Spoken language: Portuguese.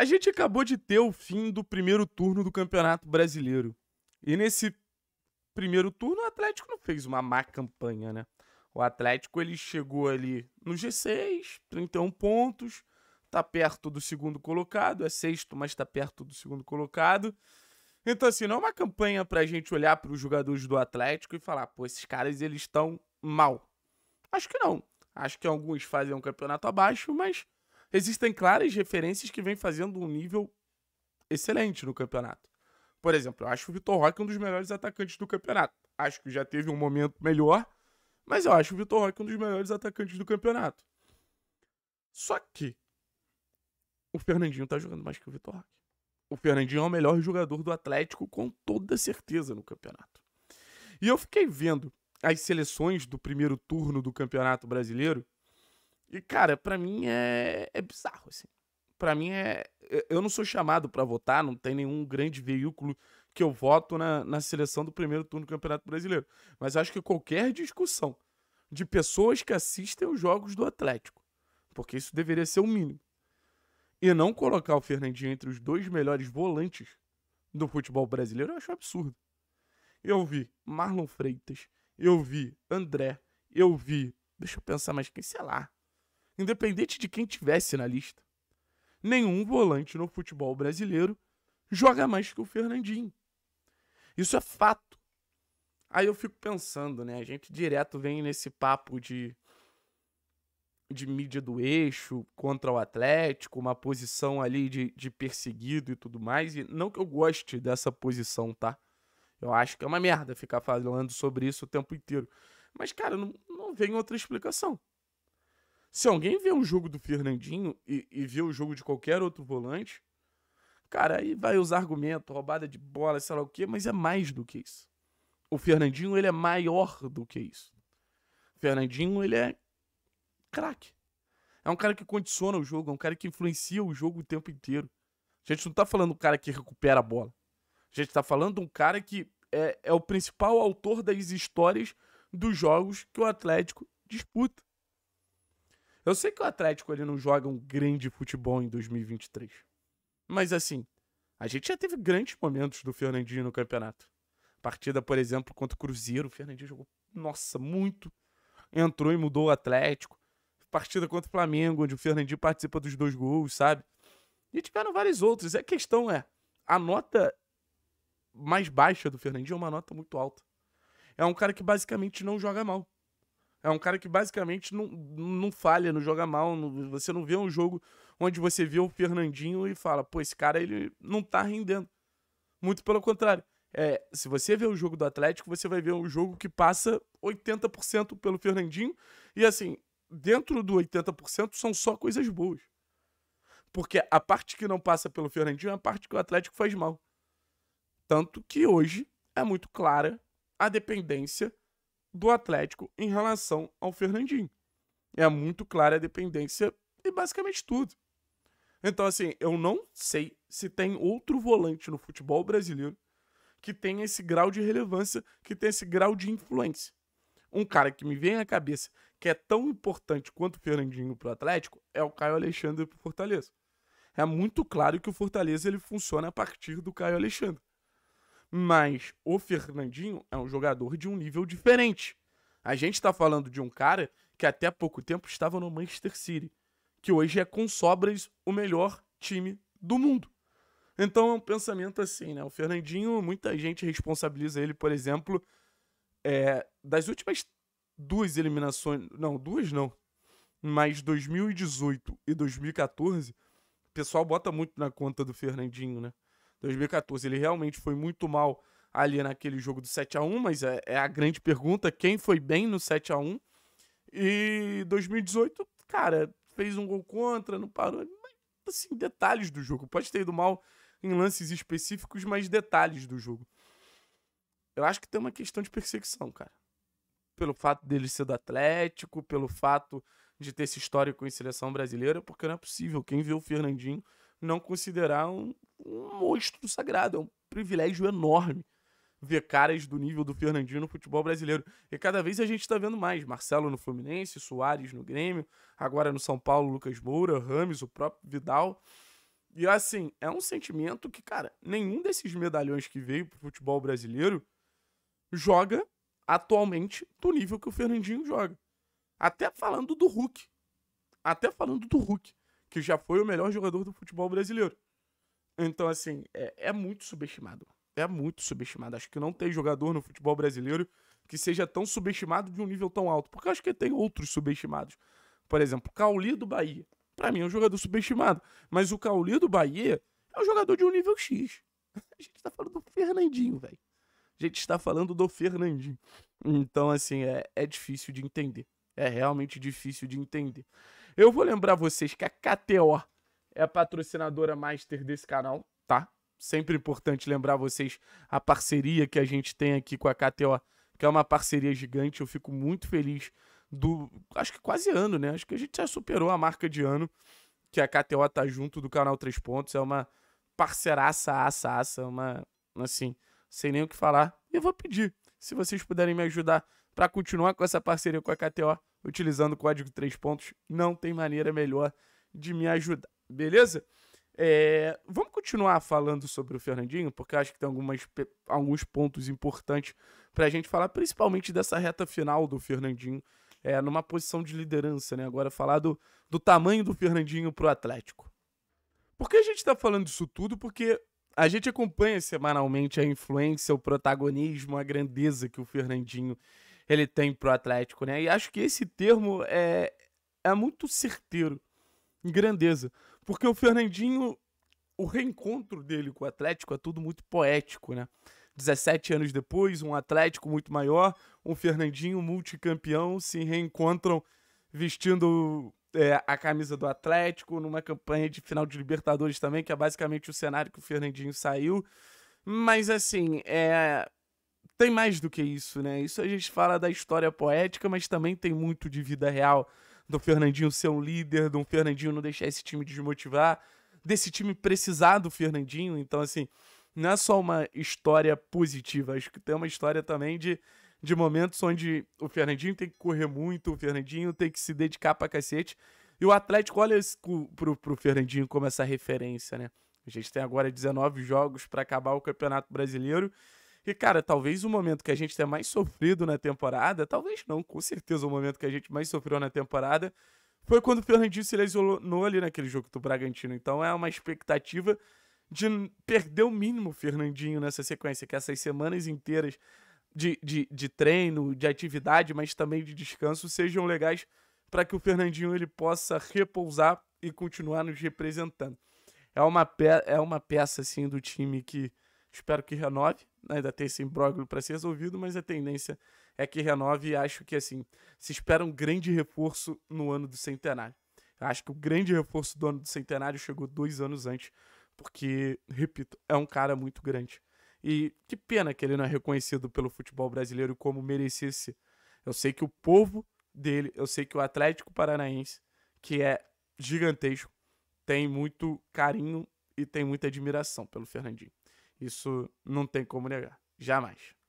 A gente acabou de ter o fim do primeiro turno do Campeonato Brasileiro. E nesse primeiro turno, o Atlético não fez uma má campanha, né? O Atlético ele chegou ali no G6, 31 pontos, tá perto do segundo colocado, é sexto, mas tá perto do segundo colocado. Então, assim, não é uma campanha pra gente olhar para os jogadores do Atlético e falar, pô, esses caras eles estão mal. Acho que não. Acho que alguns fazem um campeonato abaixo, mas existem claras referências que vem fazendo um nível excelente no campeonato. Por exemplo, eu acho o Vitor Roque um dos melhores atacantes do campeonato. Acho que já teve um momento melhor, mas eu acho o Vitor Roque um dos melhores atacantes do campeonato. Só que o Fernandinho tá jogando mais que o Vitor Roque. O Fernandinho é o melhor jogador do Atlético com toda certeza no campeonato. E eu fiquei vendo as seleções do primeiro turno do Campeonato Brasileiro e, cara, para mim é, é bizarro, assim. Pra mim é. Eu não sou chamado para votar, não tem nenhum grande veículo que eu voto na, na seleção do primeiro turno do Campeonato Brasileiro. Mas acho que qualquer discussão de pessoas que assistem os jogos do Atlético, porque isso deveria ser o mínimo, e não colocar o Fernandinho entre os dois melhores volantes do futebol brasileiro, eu acho absurdo. Eu vi Marlon Freitas, eu vi André, eu vi. Deixa eu pensar mais quem, sei lá independente de quem tivesse na lista. Nenhum volante no futebol brasileiro joga mais que o Fernandinho. Isso é fato. Aí eu fico pensando, né? A gente direto vem nesse papo de de mídia do eixo contra o Atlético, uma posição ali de, de perseguido e tudo mais. E não que eu goste dessa posição, tá? Eu acho que é uma merda ficar falando sobre isso o tempo inteiro. Mas, cara, não, não vem outra explicação. Se alguém vê o jogo do Fernandinho e, e vê o jogo de qualquer outro volante, cara, aí vai usar argumento, roubada de bola, sei lá o quê, mas é mais do que isso. O Fernandinho, ele é maior do que isso. O Fernandinho, ele é craque. É um cara que condiciona o jogo, é um cara que influencia o jogo o tempo inteiro. A gente não tá falando um cara que recupera a bola. A gente tá falando de um cara que é, é o principal autor das histórias dos jogos que o Atlético disputa. Eu sei que o Atlético ele não joga um grande futebol em 2023. Mas assim, a gente já teve grandes momentos do Fernandinho no campeonato. Partida, por exemplo, contra o Cruzeiro, o Fernandinho jogou, nossa, muito. Entrou e mudou o Atlético. Partida contra o Flamengo, onde o Fernandinho participa dos dois gols, sabe? E tiveram vários outros. A questão é, a nota mais baixa do Fernandinho é uma nota muito alta. É um cara que basicamente não joga mal. É um cara que basicamente não, não falha, não joga mal. Não, você não vê um jogo onde você vê o Fernandinho e fala, pô, esse cara ele não tá rendendo. Muito pelo contrário. É, se você vê o jogo do Atlético, você vai ver um jogo que passa 80% pelo Fernandinho. E assim, dentro do 80% são só coisas boas. Porque a parte que não passa pelo Fernandinho é a parte que o Atlético faz mal. Tanto que hoje é muito clara a dependência do Atlético em relação ao Fernandinho. É muito clara a dependência e basicamente tudo. Então, assim, eu não sei se tem outro volante no futebol brasileiro que tenha esse grau de relevância, que tenha esse grau de influência. Um cara que me vem à cabeça que é tão importante quanto o Fernandinho para o Atlético é o Caio Alexandre para o Fortaleza. É muito claro que o Fortaleza ele funciona a partir do Caio Alexandre. Mas o Fernandinho é um jogador de um nível diferente. A gente está falando de um cara que até há pouco tempo estava no Manchester City, que hoje é com sobras o melhor time do mundo. Então é um pensamento assim, né? O Fernandinho, muita gente responsabiliza ele, por exemplo, é, das últimas duas eliminações. Não, duas não. Mas 2018 e 2014, o pessoal bota muito na conta do Fernandinho, né? 2014 ele realmente foi muito mal ali naquele jogo do 7 a 1 mas é, é a grande pergunta: quem foi bem no 7 a 1 E 2018, cara, fez um gol contra, não parou. Mas, assim, detalhes do jogo. Pode ter ido mal em lances específicos, mas detalhes do jogo. Eu acho que tem uma questão de perseguição, cara. Pelo fato dele ser do Atlético, pelo fato de ter esse histórico em seleção brasileira, porque não é possível. Quem viu o Fernandinho não considerar um, um monstro sagrado. É um privilégio enorme ver caras do nível do Fernandinho no futebol brasileiro. E cada vez a gente está vendo mais. Marcelo no Fluminense, Soares no Grêmio, agora no São Paulo, Lucas Moura, Rames, o próprio Vidal. E assim, é um sentimento que, cara, nenhum desses medalhões que veio pro futebol brasileiro joga atualmente do nível que o Fernandinho joga. Até falando do Hulk. Até falando do Hulk que já foi o melhor jogador do futebol brasileiro. Então, assim, é, é muito subestimado. É muito subestimado. Acho que não tem jogador no futebol brasileiro que seja tão subestimado de um nível tão alto. Porque acho que tem outros subestimados. Por exemplo, Cauli do Bahia. Para mim é um jogador subestimado. Mas o Cauli do Bahia é um jogador de um nível X. A gente tá falando do Fernandinho, velho. A gente está falando do Fernandinho. Então, assim, é, é difícil de entender é realmente difícil de entender. Eu vou lembrar vocês que a KTO é a patrocinadora master desse canal, tá? Sempre importante lembrar vocês a parceria que a gente tem aqui com a KTO, que é uma parceria gigante. Eu fico muito feliz do. Acho que quase ano, né? Acho que a gente já superou a marca de ano que a KTO tá junto do canal Três Pontos. É uma parceiraça, aça, aça, uma. Assim, sem nem o que falar. E eu vou pedir, se vocês puderem me ajudar para continuar com essa parceria com a KTO, utilizando o código 3 pontos. Não tem maneira melhor de me ajudar, beleza? É, vamos continuar falando sobre o Fernandinho, porque acho que tem algumas, alguns pontos importantes para a gente falar, principalmente dessa reta final do Fernandinho, é, numa posição de liderança, né? Agora falar do, do tamanho do Fernandinho para o Atlético. Por que a gente está falando isso tudo? Porque a gente acompanha semanalmente a influência, o protagonismo, a grandeza que o Fernandinho ele tem pro Atlético, né? E acho que esse termo é, é muito certeiro, em grandeza. Porque o Fernandinho, o reencontro dele com o Atlético é tudo muito poético, né? 17 anos depois, um Atlético muito maior, um Fernandinho multicampeão se reencontram vestindo é, a camisa do Atlético, numa campanha de final de Libertadores também, que é basicamente o cenário que o Fernandinho saiu. Mas assim, é, tem mais do que isso, né? Isso a gente fala da história poética, mas também tem muito de vida real. Do Fernandinho ser um líder, do Fernandinho não deixar esse time desmotivar, desse time precisar do Fernandinho. Então, assim, não é só uma história positiva, acho que tem uma história também de, de momentos onde o Fernandinho tem que correr muito, o Fernandinho tem que se dedicar pra cacete. E o Atlético olha esse, pro, pro Fernandinho como essa referência, né? A gente tem agora 19 jogos para acabar o Campeonato Brasileiro e, cara, talvez o momento que a gente tenha tá mais sofrido na temporada, talvez não, com certeza o momento que a gente mais sofreu na temporada foi quando o Fernandinho se lesionou ali naquele jogo do Bragantino. Então é uma expectativa de perder o mínimo o Fernandinho nessa sequência, que essas semanas inteiras de, de, de treino, de atividade, mas também de descanso sejam legais para que o Fernandinho ele possa repousar e continuar nos representando. É uma, pe é uma peça assim do time que espero que renove, né, ainda tem esse imbróglio para ser resolvido, mas a tendência é que renove e acho que assim, se espera um grande reforço no ano do centenário. Acho que o grande reforço do ano do centenário chegou dois anos antes, porque, repito, é um cara muito grande. E que pena que ele não é reconhecido pelo futebol brasileiro como merecesse. Eu sei que o povo dele, eu sei que o Atlético Paranaense, que é gigantesco, tem muito carinho e tem muita admiração pelo Fernandinho. Isso não tem como negar. Jamais.